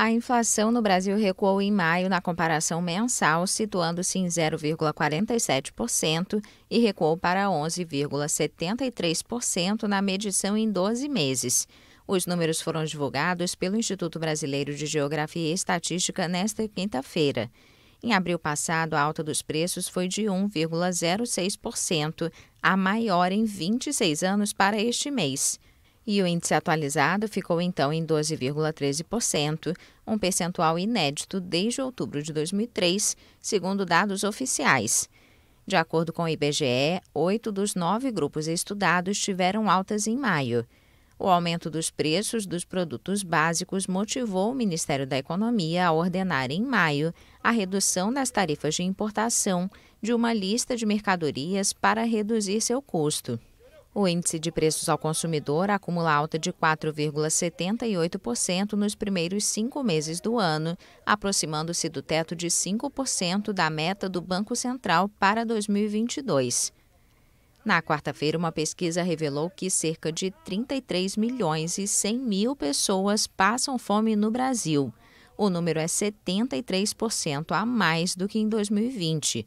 A inflação no Brasil recuou em maio na comparação mensal, situando-se em 0,47% e recuou para 11,73% na medição em 12 meses. Os números foram divulgados pelo Instituto Brasileiro de Geografia e Estatística nesta quinta-feira. Em abril passado, a alta dos preços foi de 1,06%, a maior em 26 anos para este mês e o índice atualizado ficou então em 12,13%, um percentual inédito desde outubro de 2003, segundo dados oficiais. De acordo com o IBGE, oito dos nove grupos estudados tiveram altas em maio. O aumento dos preços dos produtos básicos motivou o Ministério da Economia a ordenar em maio a redução das tarifas de importação de uma lista de mercadorias para reduzir seu custo. O índice de preços ao consumidor acumula alta de 4,78% nos primeiros cinco meses do ano, aproximando-se do teto de 5% da meta do Banco Central para 2022. Na quarta-feira, uma pesquisa revelou que cerca de 33 milhões e 100 mil pessoas passam fome no Brasil. O número é 73% a mais do que em 2020.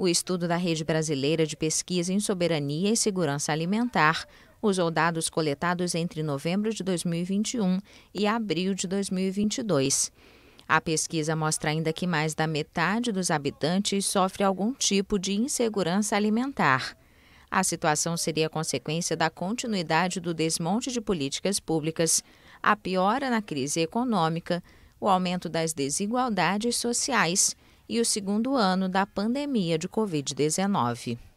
O estudo da Rede Brasileira de Pesquisa em Soberania e Segurança Alimentar usou dados coletados entre novembro de 2021 e abril de 2022. A pesquisa mostra ainda que mais da metade dos habitantes sofre algum tipo de insegurança alimentar. A situação seria consequência da continuidade do desmonte de políticas públicas, a piora na crise econômica, o aumento das desigualdades sociais e o segundo ano da pandemia de Covid-19.